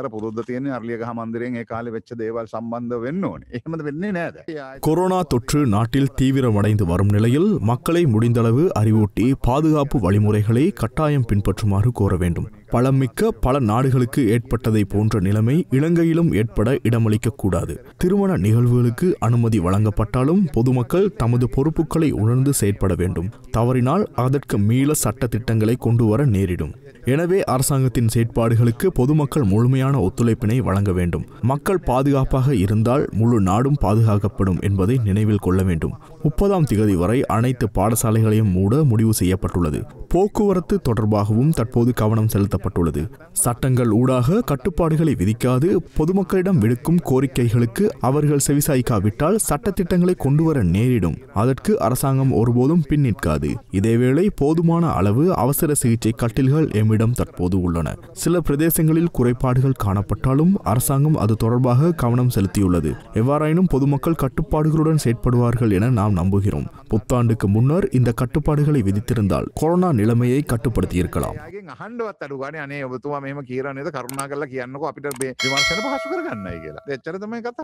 අර පුරුද්ධ තියෙන අරලියගහ මන්දිරයෙන් ඒ කාලේ වෙච්ච දේවල් සම්බන්ධ වෙන්න ඕනේ. එහෙමද වෙන්නේ නැද? கொரோனா தொற்று நாட்டில் தீவிரமடைந்து வரும் நிலையில் மக்களை முடிந்தளவு அறிவூட்டி பாதுகாப்பு வழிமுறைகளை கட்டாயம் பின்பற்றுமாறு கோர வேண்டும் பழமிக்க பல நாடுகளுக்கு ஏற்பட்டதை போன்ற நிலைமை இலங்கையிலும் ஏற்பட இடமளிக்க கூடாது திருமண நிகழ்வுகளுக்கு அனுமதி வழங்கப்பட்டாலும் பொதுமக்கள் தமது பொறுப்புகளை உணர்ந்து செயற்பட வேண்டும் தவறினால் அதற்கு மீள சட்ட திட்டங்களை கொண்டு வர நேரிடும் எனவே அரசாங்கத்தின் செயற்பாடுகளுக்கு பொதுமக்கள் முழுமையாக முழுமையான ஒத்துழைப்பினை வழங்க வேண்டும் மக்கள் பாதுகாப்பாக இருந்தால் முழு நாடும் பாதுகாக்கப்படும் என்பதை நினைவில் கொள்ள வேண்டும் முப்பதாம் திகதி வரை அனைத்து பாடசாலைகளையும் மூட முடிவு செய்யப்பட்டுள்ளது போக்குவரத்து தொடர்பாகவும் தற்போது கவனம் செலுத்தப்பட்டுள்ளது சட்டங்கள் ஊடாக கட்டுப்பாடுகளை விதிக்காது பொதுமக்களிடம் விடுக்கும் கோரிக்கைகளுக்கு அவர்கள் செவிசாய்க்காவிட்டால் சட்டத்திட்டங்களை கொண்டுவர நேரிடும் அதற்கு அரசாங்கம் ஒருபோதும் பின் நிற்காது இதேவேளை போதுமான அளவு அவசர சிகிச்சை கட்டில்கள் எம்மிடம் தற்போது உள்ளன சில பிரதேசங்களில் குறைபாடுகள் காணப்பட்டாலும் அரசாங்கம் அது தொடர்பாக கவனம் செலுத்தியுள்ளது எவ்வாறாயினும் பொதுமக்கள் கட்டுப்பாடுகளுடன் செயற்படுவார்கள் என நாம் நம்புகிறோம் புத்தாண்டுக்கு முன்னர் இந்த கட்டுப்பாடுகளை விதித்திருந்தால் கொரோனா நிலைமையை கட்டுப்படுத்தியிருக்கலாம் අහන්නවත් අඩුගානේ